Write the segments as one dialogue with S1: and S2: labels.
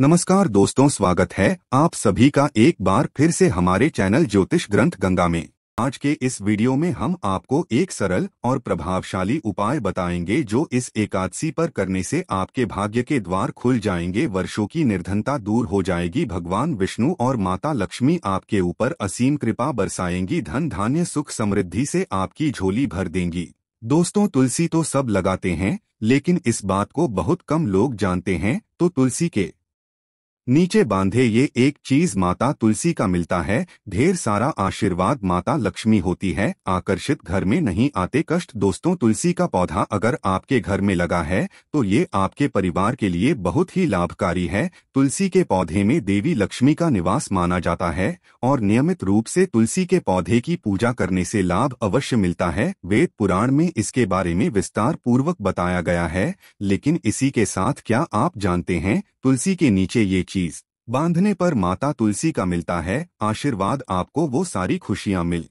S1: नमस्कार दोस्तों स्वागत है आप सभी का एक बार फिर से हमारे चैनल ज्योतिष ग्रंथ गंगा में आज के इस वीडियो में हम आपको एक सरल और प्रभावशाली उपाय बताएंगे जो इस एकादशी पर करने से आपके भाग्य के द्वार खुल जाएंगे वर्षों की निर्धनता दूर हो जाएगी भगवान विष्णु और माता लक्ष्मी आपके ऊपर असीम कृपा बरसाएंगी धन धान्य सुख समृद्धि से आपकी झोली भर देंगी दोस्तों तुलसी तो सब लगाते हैं लेकिन इस बात को बहुत कम लोग जानते हैं तो तुलसी के नीचे बांधे ये एक चीज माता तुलसी का मिलता है ढेर सारा आशीर्वाद माता लक्ष्मी होती है आकर्षित घर में नहीं आते कष्ट दोस्तों तुलसी का पौधा अगर आपके घर में लगा है तो ये आपके परिवार के लिए बहुत ही लाभकारी है तुलसी के पौधे में देवी लक्ष्मी का निवास माना जाता है और नियमित रूप से तुलसी के पौधे की पूजा करने से लाभ अवश्य मिलता है वेद पुराण में इसके बारे में विस्तार पूर्वक बताया गया है लेकिन इसी के साथ क्या आप जानते हैं तुलसी के नीचे ये चीज बांधने पर माता तुलसी का मिलता है आशीर्वाद आपको वो सारी खुशियां मिल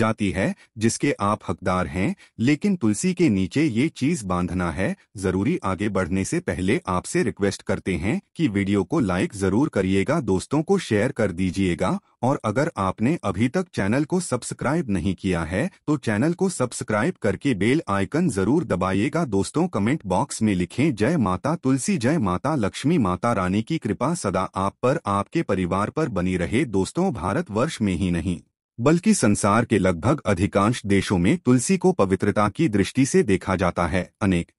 S1: जाती है जिसके आप हकदार हैं लेकिन तुलसी के नीचे ये चीज बांधना है जरूरी आगे बढ़ने से पहले आपसे रिक्वेस्ट करते हैं कि वीडियो को लाइक जरूर करिएगा दोस्तों को शेयर कर दीजिएगा और अगर आपने अभी तक चैनल को सब्सक्राइब नहीं किया है तो चैनल को सब्सक्राइब करके बेल आइकन जरूर दबाइएगा दोस्तों कमेंट बॉक्स में लिखें जय माता तुलसी जय माता लक्ष्मी माता रानी की कृपा सदा आप पर आपके परिवार पर बनी रहे दोस्तों भारत वर्ष में ही नहीं बल्कि संसार के लगभग अधिकांश देशों में तुलसी को पवित्रता की दृष्टि से देखा जाता है अनेक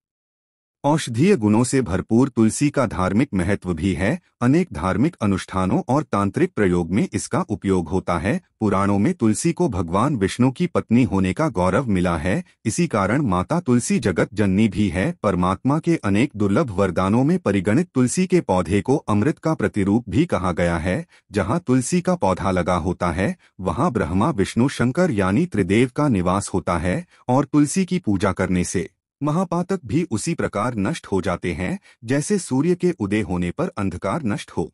S1: औषधीय गुणों से भरपूर तुलसी का धार्मिक महत्व भी है अनेक धार्मिक अनुष्ठानों और तांत्रिक प्रयोग में इसका उपयोग होता है पुराणों में तुलसी को भगवान विष्णु की पत्नी होने का गौरव मिला है इसी कारण माता तुलसी जगत जननी भी है परमात्मा के अनेक दुर्लभ वरदानों में परिगणित तुलसी के पौधे को अमृत का प्रतिरूप भी कहा गया है जहाँ तुलसी का पौधा लगा होता है वहाँ ब्रह्मा विष्णु शंकर यानी त्रिदेव का निवास होता है और तुलसी की पूजा करने से महापातक भी उसी प्रकार नष्ट हो जाते हैं जैसे सूर्य के उदय होने पर अंधकार नष्ट हो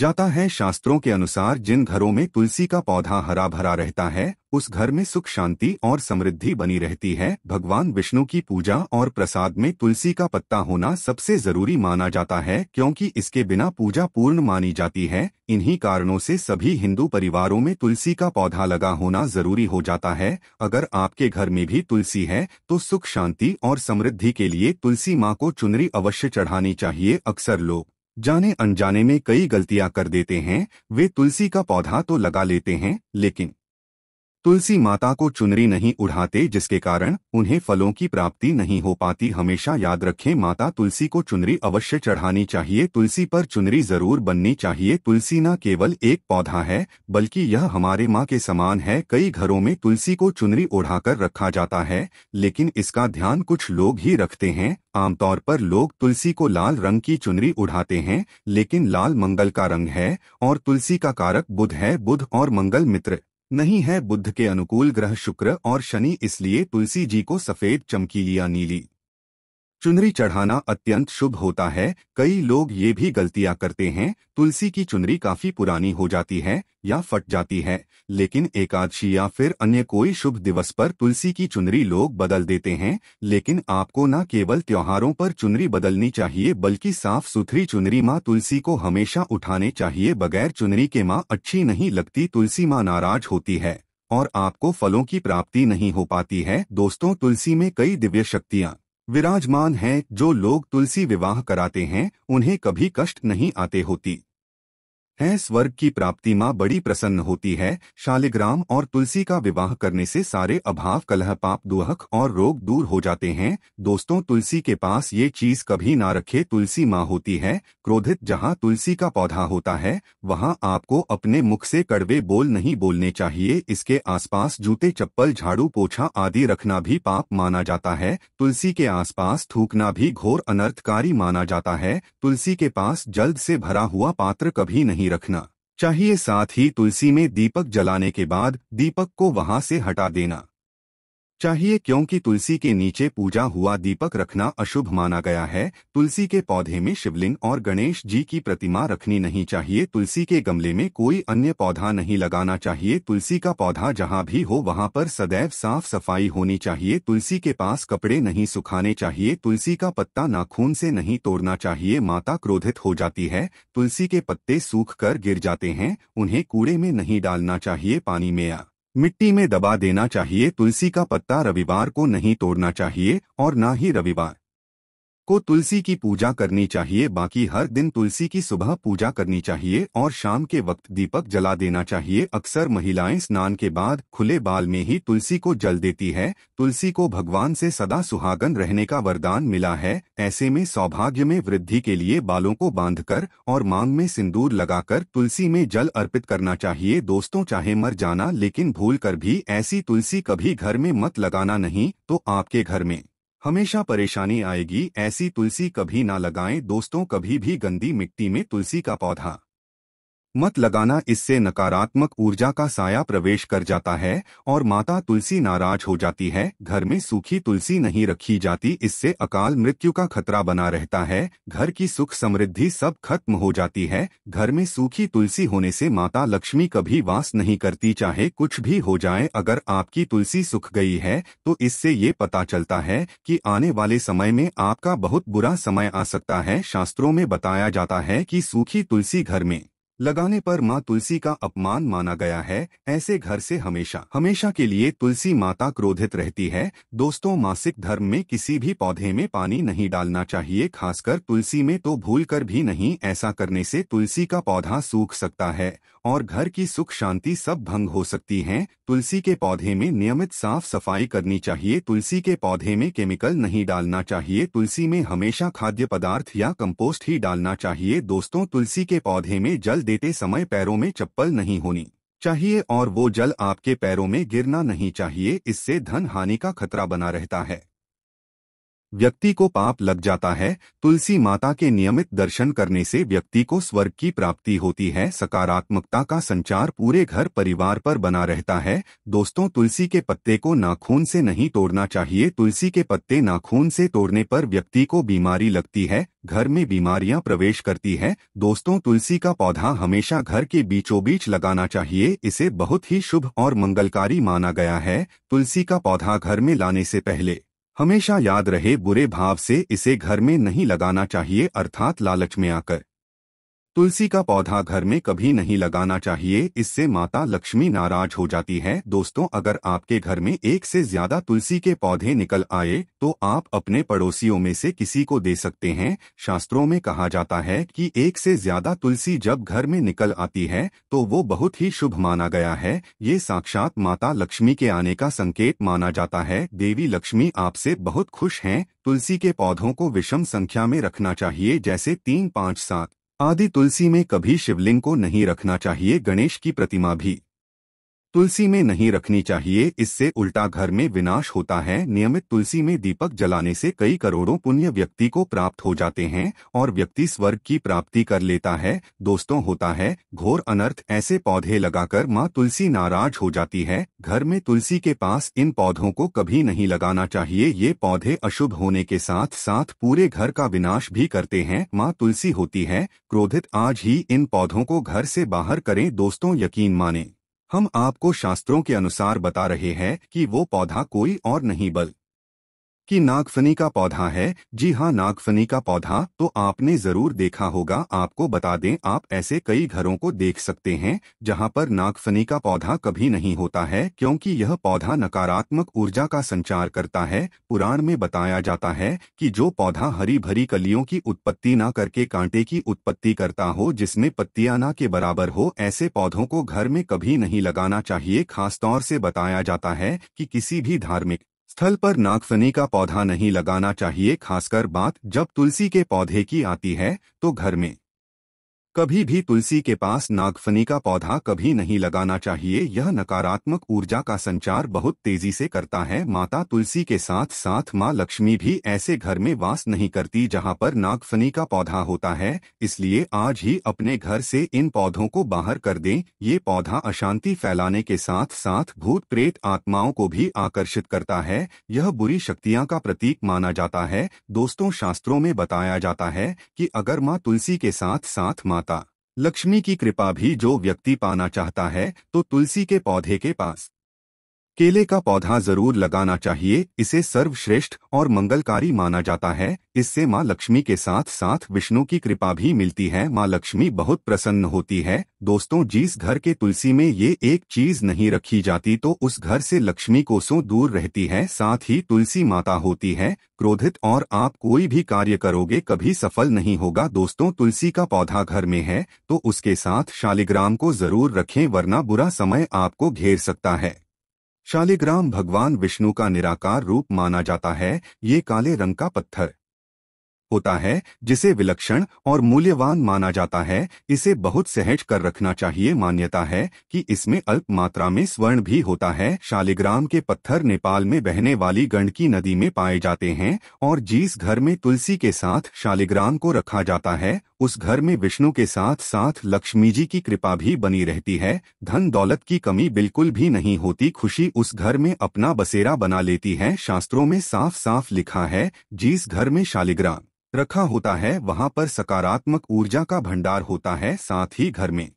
S1: जाता है शास्त्रों के अनुसार जिन घरों में तुलसी का पौधा हरा भरा रहता है उस घर में सुख शांति और समृद्धि बनी रहती है भगवान विष्णु की पूजा और प्रसाद में तुलसी का पत्ता होना सबसे जरूरी माना जाता है क्योंकि इसके बिना पूजा पूर्ण मानी जाती है इन्हीं कारणों से सभी हिंदू परिवारों में तुलसी का पौधा लगा होना जरूरी हो जाता है अगर आपके घर में भी तुलसी है तो सुख शांति और समृद्धि के लिए तुलसी माँ को चुनरी अवश्य चढ़ानी चाहिए अक्सर लोग जाने अनजाने में कई गलतियां कर देते हैं वे तुलसी का पौधा तो लगा लेते हैं लेकिन तुलसी माता को चुनरी नहीं उड़ाते जिसके कारण उन्हें फलों की प्राप्ति नहीं हो पाती हमेशा याद रखें माता तुलसी को चुनरी अवश्य चढ़ानी चाहिए तुलसी पर चुनरी जरूर बननी चाहिए तुलसी न केवल एक पौधा है बल्कि यह हमारे माँ के समान है कई घरों में तुलसी को चुनरी ओढ़ाकर रखा जाता है लेकिन इसका ध्यान कुछ लोग ही रखते हैं आमतौर पर लोग तुलसी को लाल रंग की चुनरी उड़ाते हैं लेकिन लाल मंगल का रंग है और तुलसी का कारक बुध है बुध और मंगल मित्र नहीं है बुद्ध के अनुकूल ग्रह शुक्र और शनि इसलिए तुलसी जी को सफेद चमकीली या नीली चुनरी चढ़ाना अत्यंत शुभ होता है कई लोग ये भी गलतियां करते हैं तुलसी की चुनरी काफी पुरानी हो जाती है या फट जाती है लेकिन एकादशी या फिर अन्य कोई शुभ दिवस पर तुलसी की चुनरी लोग बदल देते हैं लेकिन आपको न केवल त्योहारों पर चुनरी बदलनी चाहिए बल्कि साफ सुथरी चुनरी माँ तुलसी को हमेशा उठाने चाहिए बगैर चुनरी के माँ अच्छी नहीं लगती तुलसी माँ नाराज होती है और आपको फलों की प्राप्ति नहीं हो पाती है दोस्तों तुलसी में कई दिव्य शक्तियाँ विराजमान हैं जो लोग तुलसी विवाह कराते हैं उन्हें कभी कष्ट नहीं आते होती है स्वर्ग की प्राप्ति माँ बड़ी प्रसन्न होती है शालिग्राम और तुलसी का विवाह करने से सारे अभाव कलह पाप दुहक और रोग दूर हो जाते हैं दोस्तों तुलसी के पास ये चीज कभी ना रखे तुलसी माँ होती है क्रोधित जहाँ तुलसी का पौधा होता है वहाँ आपको अपने मुख से कड़वे बोल नहीं बोलने चाहिए इसके आसपास जूते चप्पल झाड़ू पोछा आदि रखना भी पाप माना जाता है तुलसी के आसपास थूकना भी घोर अनर्थकारी माना जाता है तुलसी के पास जल्द ऐसी भरा हुआ पात्र कभी नहीं नहीं रखना चाहिए साथ ही तुलसी में दीपक जलाने के बाद दीपक को वहां से हटा देना चाहिए क्योंकि तुलसी के नीचे पूजा हुआ दीपक रखना अशुभ माना गया है तुलसी के पौधे में शिवलिंग और गणेश जी की प्रतिमा रखनी नहीं चाहिए तुलसी के गमले में कोई अन्य पौधा नहीं लगाना चाहिए तुलसी का पौधा जहां भी हो वहां पर सदैव साफ सफाई होनी चाहिए तुलसी के पास कपड़े नहीं सुखाने चाहिए तुलसी का पत्ता नाखून से नहीं तोड़ना चाहिए माता क्रोधित हो जाती है तुलसी के पत्ते सूख कर गिर जाते हैं उन्हें कूड़े में नहीं डालना चाहिए पानी में या मिट्टी में दबा देना चाहिए तुलसी का पत्ता रविवार को नहीं तोड़ना चाहिए और न ही रविवार को तुलसी की पूजा करनी चाहिए बाकी हर दिन तुलसी की सुबह पूजा करनी चाहिए और शाम के वक्त दीपक जला देना चाहिए अक्सर महिलाएं स्नान के बाद खुले बाल में ही तुलसी को जल देती है तुलसी को भगवान से सदा सुहागन रहने का वरदान मिला है ऐसे में सौभाग्य में वृद्धि के लिए बालों को कर और मांग में सिंदूर लगाकर तुलसी में जल अर्पित करना चाहिए दोस्तों चाहे मर जाना लेकिन भूल कर भी ऐसी तुलसी कभी घर में मत लगाना नहीं तो आपके घर में हमेशा परेशानी आएगी ऐसी तुलसी कभी ना लगाएं दोस्तों कभी भी गंदी मिट्टी में तुलसी का पौधा मत लगाना इससे नकारात्मक ऊर्जा का साया प्रवेश कर जाता है और माता तुलसी नाराज हो जाती है घर में सूखी तुलसी नहीं रखी जाती इससे अकाल मृत्यु का खतरा बना रहता है घर की सुख समृद्धि सब खत्म हो जाती है घर में सूखी तुलसी होने से माता लक्ष्मी कभी वास नहीं करती चाहे कुछ भी हो जाए अगर आपकी तुलसी सुख गई है तो इससे ये पता चलता है की आने वाले समय में आपका बहुत बुरा समय आ सकता है शास्त्रों में बताया जाता है की सूखी तुलसी घर में लगाने पर माँ तुलसी का अपमान माना गया है ऐसे घर से हमेशा हमेशा के लिए तुलसी माता क्रोधित रहती है दोस्तों मासिक धर्म में किसी भी पौधे में पानी नहीं डालना चाहिए खासकर तुलसी में तो भूल कर भी नहीं ऐसा करने से तुलसी का पौधा सूख सकता है और घर की सुख शांति सब भंग हो सकती हैं तुलसी के पौधे में नियमित साफ सफाई करनी चाहिए तुलसी के पौधे में केमिकल नहीं डालना चाहिए तुलसी में हमेशा खाद्य पदार्थ या कंपोस्ट ही डालना चाहिए दोस्तों तुलसी के पौधे में जल देते समय पैरों में चप्पल नहीं होनी चाहिए और वो जल आपके पैरों में गिरना नहीं चाहिए इससे धन हानि का खतरा बना रहता है व्यक्ति को पाप लग जाता है तुलसी माता के नियमित दर्शन करने से व्यक्ति को स्वर्ग की प्राप्ति होती है सकारात्मकता का संचार पूरे घर परिवार पर बना रहता है दोस्तों तुलसी के पत्ते को नाखून से नहीं तोड़ना चाहिए तुलसी के पत्ते नाखून से तोड़ने पर व्यक्ति को बीमारी लगती है घर में बीमारियां प्रवेश करती है दोस्तों तुलसी का पौधा हमेशा घर के बीचों बीच लगाना चाहिए इसे बहुत ही शुभ और मंगलकारी माना गया है तुलसी का पौधा घर में लाने से पहले हमेशा याद रहे बुरे भाव से इसे घर में नहीं लगाना चाहिए अर्थात लालच में आकर तुलसी का पौधा घर में कभी नहीं लगाना चाहिए इससे माता लक्ष्मी नाराज हो जाती है दोस्तों अगर आपके घर में एक से ज्यादा तुलसी के पौधे निकल आए तो आप अपने पड़ोसियों में से किसी को दे सकते हैं शास्त्रों में कहा जाता है कि एक से ज्यादा तुलसी जब घर में निकल आती है तो वो बहुत ही शुभ माना गया है ये साक्षात माता लक्ष्मी के आने का संकेत माना जाता है देवी लक्ष्मी आपसे बहुत खुश है तुलसी के पौधों को विषम संख्या में रखना चाहिए जैसे तीन पाँच सात आदि तुलसी में कभी शिवलिंग को नहीं रखना चाहिए गणेश की प्रतिमा भी तुलसी में नहीं रखनी चाहिए इससे उल्टा घर में विनाश होता है नियमित तुलसी में दीपक जलाने से कई करोड़ों पुण्य व्यक्ति को प्राप्त हो जाते हैं और व्यक्ति स्वर्ग की प्राप्ति कर लेता है दोस्तों होता है घोर अनर्थ ऐसे पौधे लगाकर माँ तुलसी नाराज हो जाती है घर में तुलसी के पास इन पौधों को कभी नहीं लगाना चाहिए ये पौधे अशुभ होने के साथ साथ पूरे घर का विनाश भी करते हैं माँ तुलसी होती है क्रोधित आज ही इन पौधों को घर से बाहर करें दोस्तों यकीन माने हम आपको शास्त्रों के अनुसार बता रहे हैं कि वो पौधा कोई और नहीं बल कि नागफनी का पौधा है जी हाँ नागफनी का पौधा तो आपने ज़रूर देखा होगा आपको बता दें आप ऐसे कई घरों को देख सकते हैं जहाँ पर नागफनी का पौधा कभी नहीं होता है क्योंकि यह पौधा नकारात्मक ऊर्जा का संचार करता है पुराण में बताया जाता है कि जो पौधा हरी भरी कलियों की उत्पत्ति न करके कांटे की उत्पत्ति करता हो जिसमें पत्तिया न के बराबर हो ऐसे पौधों को घर में कभी नहीं लगाना चाहिए खासतौर से बताया जाता है कि किसी भी धार्मिक स्थल पर नागफनी का पौधा नहीं लगाना चाहिए खासकर बात जब तुलसी के पौधे की आती है तो घर में कभी भी तुलसी के पास नागफनी का पौधा कभी नहीं लगाना चाहिए यह नकारात्मक ऊर्जा का संचार बहुत तेजी से करता है माता तुलसी के साथ साथ माँ लक्ष्मी भी ऐसे घर में वास नहीं करती जहाँ पर नागफनी का पौधा होता है इसलिए आज ही अपने घर से इन पौधों को बाहर कर दें ये पौधा अशांति फैलाने के साथ साथ भूत प्रेत आत्माओं को भी आकर्षित करता है यह बुरी शक्तियाँ का प्रतीक माना जाता है दोस्तों शास्त्रों में बताया जाता है की अगर माँ तुलसी के साथ साथ माँ माता लक्ष्मी की कृपा भी जो व्यक्ति पाना चाहता है तो तुलसी के पौधे के पास केले का पौधा जरूर लगाना चाहिए इसे सर्वश्रेष्ठ और मंगलकारी माना जाता है इससे मां लक्ष्मी के साथ साथ विष्णु की कृपा भी मिलती है मां लक्ष्मी बहुत प्रसन्न होती है दोस्तों जिस घर के तुलसी में ये एक चीज नहीं रखी जाती तो उस घर से लक्ष्मी कोसों दूर रहती है साथ ही तुलसी माता होती है क्रोधित और आप कोई भी कार्य करोगे कभी सफल नहीं होगा दोस्तों तुलसी का पौधा घर में है तो उसके साथ शालिग्राम को जरूर रखें वरना बुरा समय आपको घेर सकता है शालिग्राम भगवान विष्णु का निराकार रूप माना जाता है ये काले रंग का पत्थर होता है जिसे विलक्षण और मूल्यवान माना जाता है इसे बहुत सहज कर रखना चाहिए मान्यता है कि इसमें अल्प मात्रा में स्वर्ण भी होता है शालिग्राम के पत्थर नेपाल में बहने वाली गंडकी नदी में पाए जाते हैं और जिस घर में तुलसी के साथ शालिग्राम को रखा जाता है उस घर में विष्णु के साथ साथ लक्ष्मी जी की कृपा भी बनी रहती है धन दौलत की कमी बिल्कुल भी नहीं होती खुशी उस घर में अपना बसेरा बना लेती है शास्त्रों में साफ साफ लिखा है जिस घर में शालिग्राम रखा होता है वहाँ पर सकारात्मक ऊर्जा का भंडार होता है साथ ही घर में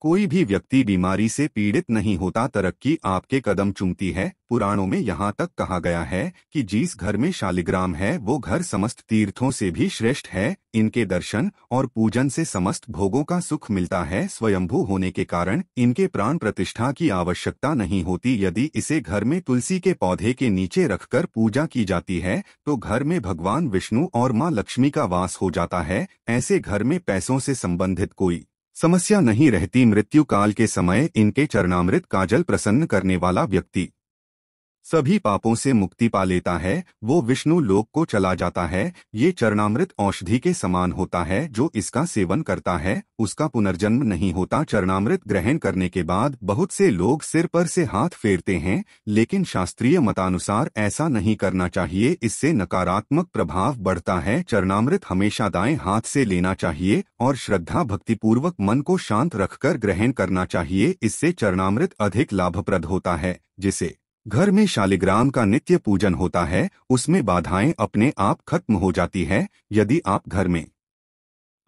S1: कोई भी व्यक्ति बीमारी से पीड़ित नहीं होता तरक्की आपके कदम चूमती है पुराणों में यहाँ तक कहा गया है कि जिस घर में शालिग्राम है वो घर समस्त तीर्थों से भी श्रेष्ठ है इनके दर्शन और पूजन से समस्त भोगों का सुख मिलता है स्वयंभू होने के कारण इनके प्राण प्रतिष्ठा की आवश्यकता नहीं होती यदि इसे घर में तुलसी के पौधे के नीचे रखकर पूजा की जाती है तो घर में भगवान विष्णु और माँ लक्ष्मी का वास हो जाता है ऐसे घर में पैसों से संबंधित कोई समस्या नहीं रहती मृत्यु काल के समय इनके चरणामृत काजल प्रसन्न करने वाला व्यक्ति सभी पापों से मुक्ति पा लेता है वो विष्णु लोक को चला जाता है ये चरणामृत औषधि के समान होता है जो इसका सेवन करता है उसका पुनर्जन्म नहीं होता चरणामृत ग्रहण करने के बाद बहुत से लोग सिर पर से हाथ फेरते हैं लेकिन शास्त्रीय मतानुसार ऐसा नहीं करना चाहिए इससे नकारात्मक प्रभाव बढ़ता है चरणामृत हमेशा दाएं हाथ से लेना चाहिए और श्रद्धा भक्तिपूर्वक मन को शांत रखकर ग्रहण करना चाहिए इससे चरणामृत अधिक लाभप्रद होता है जिसे घर में शालिग्राम का नित्य पूजन होता है उसमें बाधाएं अपने आप खत्म हो जाती है यदि आप घर में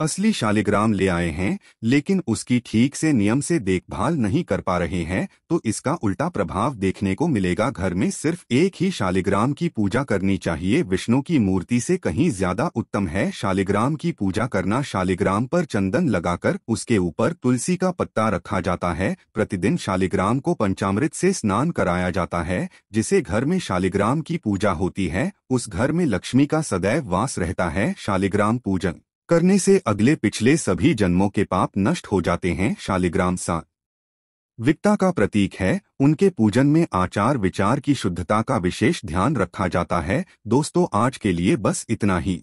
S1: असली शालिग्राम ले आए हैं लेकिन उसकी ठीक से नियम से देखभाल नहीं कर पा रहे हैं तो इसका उल्टा प्रभाव देखने को मिलेगा घर में सिर्फ एक ही शालिग्राम की पूजा करनी चाहिए विष्णु की मूर्ति से कहीं ज्यादा उत्तम है शालिग्राम की पूजा करना शालिग्राम पर चंदन लगाकर उसके ऊपर तुलसी का पत्ता रखा जाता है प्रतिदिन शालिग्राम को पंचामृत से स्नान कराया जाता है जिसे घर में शालिग्राम की पूजा होती है उस घर में लक्ष्मी का सदैव वास रहता है शालिग्राम पूजन करने से अगले पिछले सभी जन्मों के पाप नष्ट हो जाते हैं शालिग्राम सा विकता का प्रतीक है उनके पूजन में आचार विचार की शुद्धता का विशेष ध्यान रखा जाता है दोस्तों आज के लिए बस इतना ही